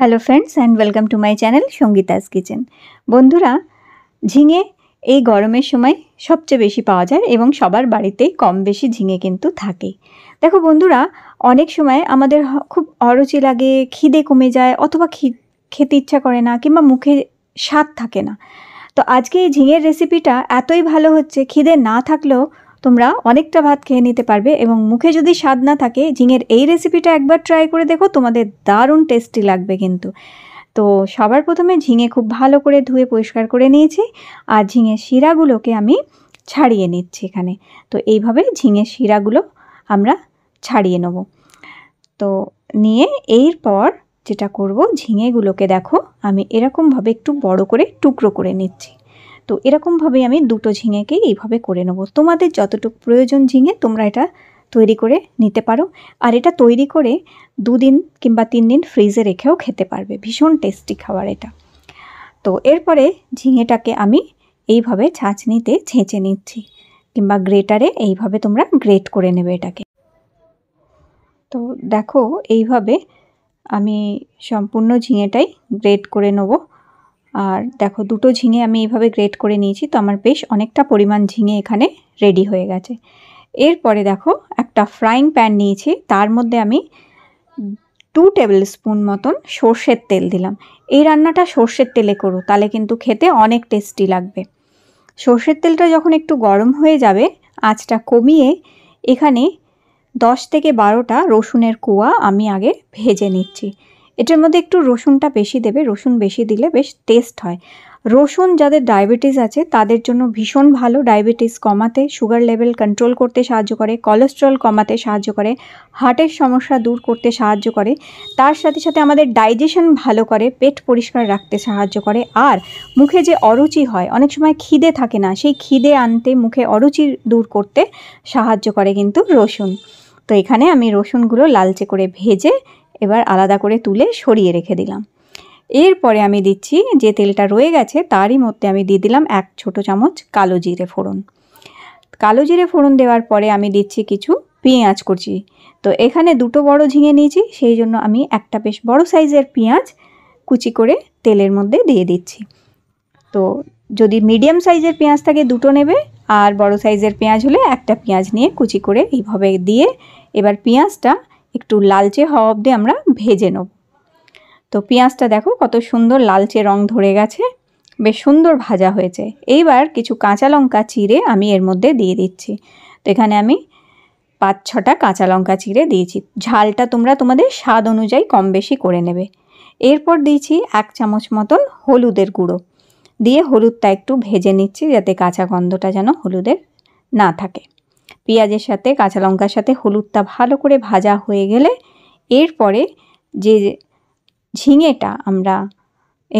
Hello friends and welcome to my channel Sangeeta's kitchen বন্ধুরা ঝিঙে এই গরমের সময় সবচেয়ে বেশি পাওয়া যায় এবং সবার বাড়িতেই কম বেশি ঝিঙে কিন্তু থাকে দেখো বন্ধুরা অনেক সময় আমাদের খুব অরুচি লাগে খিদে কমে যায় অথবা খেতে ইচ্ছা করে না কিংবা মুখে স্বাদ থাকে না তো আজকে এই ঝিঙের রেসিপিটা এতই ভালো হচ্ছে খিদে না থাকলেও তোমরা অনেকটা ভাত খেয়ে নিতে পারবে এবং মুখে যদি স্বাদ না থাকে ঝিঙের এই রেসিপিটা একবার ট্রাই করে দেখো তোমাদের দারুণ টেস্টি লাগবে কিন্তু তো সবার প্রথমে ঝিঙে খুব ভালো করে ধুয়ে পরিষ্কার করে নিয়েছি আর ঝিঙের শিরাগুলোকে আমি ছাড়িয়ে নিচ্ছি এখানে তো এইভাবে ঝিঙের শিরাগুলো আমরা ছাড়িয়ে নেব তো নিয়ে এরপর যেটা করব ঝিঙেগুলোকে দেখো আমি এরকমভাবে একটু বড় করে টুকরো করে নিচ্ছি তো এরকমভাবেই আমি দুটো ঝিঙেকেই এইভাবে করে নেব তোমাদের যতটুকু প্রয়োজন ঝিঙে তোমরা এটা তৈরি করে নিতে পারো আর এটা তৈরি করে দুদিন কিংবা তিন দিন ফ্রিজে রেখেও খেতে পারবে ভীষণ টেস্টি খাবার এটা তো এরপরে ঝিঙেটাকে আমি এইভাবে ছাঁচনিতে ছেঁচে নিচ্ছি কিংবা গ্রেটারে এইভাবে তোমরা গ্রেট করে নেবে এটাকে তো দেখো এইভাবে আমি সম্পূর্ণ ঝিঙেটাই গ্রেট করে নেবো আর দেখো দুটো ঝিঙে আমি এইভাবে গ্রেট করে নিয়েছি তো আমার বেশ অনেকটা পরিমাণ ঝিঙে এখানে রেডি হয়ে গেছে এরপরে দেখো একটা ফ্রাইং প্যান নিয়েছি তার মধ্যে আমি টু টেবিল স্পুন মতন সর্ষের তেল দিলাম এই রান্নাটা সর্ষের তেলে করো তাহলে কিন্তু খেতে অনেক টেস্টি লাগবে সর্ষের তেলটা যখন একটু গরম হয়ে যাবে আঁচটা কমিয়ে এখানে দশ থেকে বারোটা রসুনের কোয়া আমি আগে ভেজে নিচ্ছি এটার মধ্যে একটু রসুনটা বেশি দেবে রসুন বেশি দিলে বেশ টেস্ট হয় রসুন যাদের ডায়াবেটিস আছে তাদের জন্য ভীষণ ভালো ডায়াবেটিস কমাতে সুগার লেভেল কন্ট্রোল করতে সাহায্য করে কোলেস্ট্রল কমাতে সাহায্য করে হার্টের সমস্যা দূর করতে সাহায্য করে তার সাথে সাথে আমাদের ডাইজেশন ভালো করে পেট পরিষ্কার রাখতে সাহায্য করে আর মুখে যে অরুচি হয় অনেক সময় খিদে থাকে না সেই খিদে আনতে মুখে অরুচি দূর করতে সাহায্য করে কিন্তু রসুন তো এখানে আমি রসুনগুলো লালচে করে ভেজে এবার আলাদা করে তুলে সরিয়ে রেখে দিলাম এরপরে আমি দিচ্ছি যে তেলটা রয়ে গেছে তারই মধ্যে আমি দিয়ে দিলাম এক ছোট চামচ কালো জিরে ফোড়ন কালো জিরে ফোড়ন দেওয়ার পরে আমি দিচ্ছি কিছু পেঁয়াজ কুচি তো এখানে দুটো বড় ঝিঙে নিয়েছি সেই জন্য আমি একটা বেশ বড় সাইজের পেঁয়াজ কুচি করে তেলের মধ্যে দিয়ে দিচ্ছি তো যদি মিডিয়াম সাইজের পেঁয়াজ থাকে দুটো নেবে আর বড় সাইজের পেঁয়াজ হলে একটা পেঁয়াজ নিয়ে কুচি করে এইভাবে দিয়ে এবার পেঁয়াজটা একটু লালচে হওয়া অবধি আমরা ভেজে নেব তো পেঁয়াজটা দেখো কত সুন্দর লালচে রং ধরে গেছে বেশ সুন্দর ভাজা হয়েছে এইবার কিছু কাঁচা লঙ্কা চিড়ে আমি এর মধ্যে দিয়ে দিচ্ছি তো এখানে আমি পাঁচ ছটা কাঁচা লঙ্কা চিড়ে দিয়েছি ঝালটা তোমরা তোমাদের স্বাদ অনুযায়ী কম বেশি করে নেবে এরপর দিয়েছি এক চামচ মতন হলুদের গুঁড়ো দিয়ে হলুদটা একটু ভেজে নিচ্ছি যাতে কাঁচা গন্ধটা যেন হলুদের না থাকে পেঁয়াজের সাথে কাঁচা লঙ্কার সাথে হলুদটা ভালো করে ভাজা হয়ে গেলে এরপরে যে ঝিঙেটা আমরা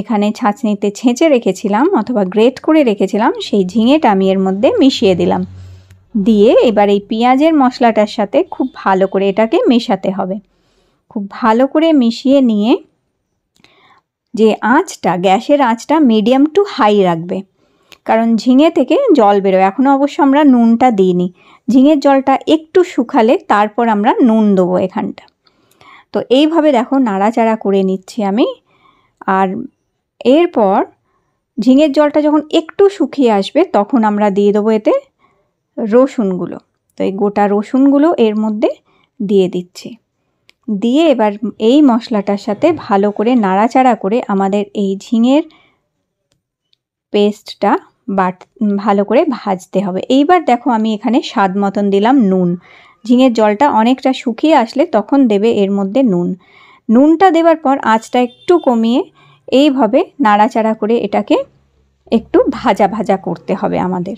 এখানে ছাঁচনিতে ছেঁচে রেখেছিলাম অথবা গ্রেট করে রেখেছিলাম সেই ঝিঙেটা আমি এর মধ্যে মিশিয়ে দিলাম দিয়ে এবার এই পেঁয়াজের মশলাটার সাথে খুব ভালো করে এটাকে মেশাতে হবে খুব ভালো করে মিশিয়ে নিয়ে যে আঁচটা গ্যাসের আঁচটা মিডিয়াম টু হাই রাখবে কারণ ঝিঙে থেকে জল বেরোয় এখনও অবশ্য আমরা নুনটা দিইনি ঝিঙের জলটা একটু শুকালে তারপর আমরা নুন দেবো এখানটা তো এইভাবে দেখো নাড়াচাড়া করে নিচ্ছি আমি আর এরপর ঝিঙের জলটা যখন একটু শুকিয়ে আসবে তখন আমরা দিয়ে দেবো এতে রসুনগুলো তো এই গোটা রসুনগুলো এর মধ্যে দিয়ে দিচ্ছি দিয়ে এবার এই মশলাটার সাথে ভালো করে নাড়াচাড়া করে আমাদের এই ঝিঙের পেস্টটা বাট ভালো করে ভাজতে হবে এইবার দেখো আমি এখানে স্বাদ মতন দিলাম নুন ঝিঙের জলটা অনেকটা শুকিয়ে আসলে তখন দেবে এর মধ্যে নুন নুনটা দেওয়ার পর আঁচটা একটু কমিয়ে এইভাবে নাড়াচাড়া করে এটাকে একটু ভাজা ভাজা করতে হবে আমাদের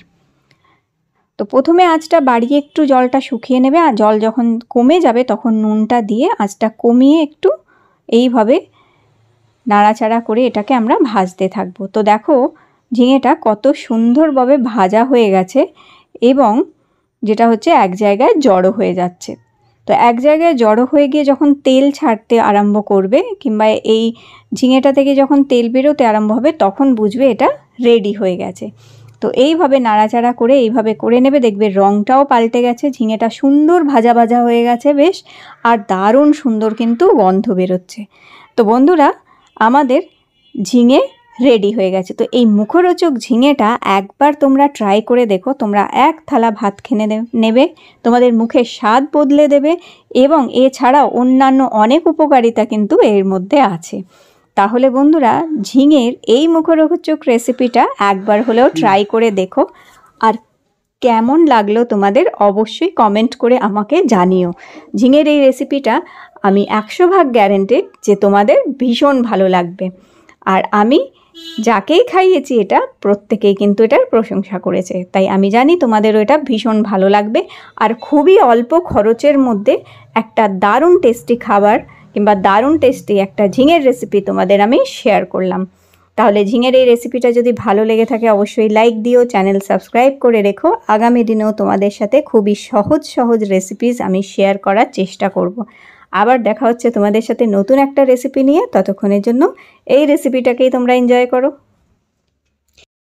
তো প্রথমে আঁচটা বাড়িয়ে একটু জলটা শুকিয়ে নেবে আর জল যখন কমে যাবে তখন নুনটা দিয়ে আঁচটা কমিয়ে একটু এইভাবে নাড়াচাড়া করে এটাকে আমরা ভাজতে থাকবো তো দেখো ঝিঙেটা কত সুন্দরভাবে ভাজা হয়ে গেছে এবং যেটা হচ্ছে এক জায়গায় জড়ো হয়ে যাচ্ছে তো এক জায়গায় জড়ো হয়ে গিয়ে যখন তেল ছাড়তে আরম্ভ করবে কিংবা এই ঝিঙেটা থেকে যখন তেল বেরোতে আরম্ভ হবে তখন বুঝবে এটা রেডি হয়ে গেছে তো এইভাবে নাড়াচাড়া করে এইভাবে করে নেবে দেখবে রঙটাও পাল্টে গেছে ঝিঙেটা সুন্দর ভাজা ভাজা হয়ে গেছে বেশ আর দারুণ সুন্দর কিন্তু গন্ধ বেরোচ্ছে তো বন্ধুরা আমাদের ঝিঙে রেডি হয়ে গেছে তো এই মুখরোচক ঝিঙেটা একবার তোমরা ট্রাই করে দেখো তোমরা এক থালা ভাত খেনে নেবে তোমাদের মুখে স্বাদ বদলে দেবে এবং এছাড়াও অন্যান্য অনেক উপকারিতা কিন্তু এর মধ্যে আছে তাহলে বন্ধুরা ঝিঙের এই মুখরোচক রেসিপিটা একবার হলেও ট্রাই করে দেখো আর কেমন লাগলো তোমাদের অবশ্যই কমেন্ট করে আমাকে জানিও ঝিঙের এই রেসিপিটা আমি একশো ভাগ গ্যারেন্টেড যে তোমাদের ভীষণ ভালো লাগবে আর আমি যাকেই খাইয়েছি এটা প্রত্যেকেই কিন্তু এটার প্রশংসা করেছে তাই আমি জানি তোমাদেরও এটা ভীষণ ভালো লাগবে আর খুবই অল্প খরচের মধ্যে একটা দারুণ টেস্টি খাবার কিংবা দারুণ টেস্টি একটা ঝিঙের রেসিপি তোমাদের আমি শেয়ার করলাম তাহলে ঝিঙের এই রেসিপিটা যদি ভালো লেগে থাকে অবশ্যই লাইক দিও চ্যানেল সাবস্ক্রাইব করে রেখো আগামী দিনেও তোমাদের সাথে খুবই সহজ সহজ রেসিপিস আমি শেয়ার করার চেষ্টা করব। আবার দেখা হচ্ছে তোমাদের সাথে নতুন একটা রেসিপি নিয়ে ততক্ষণের জন্য এই রেসিপিটাকেই তোমরা এনজয় করো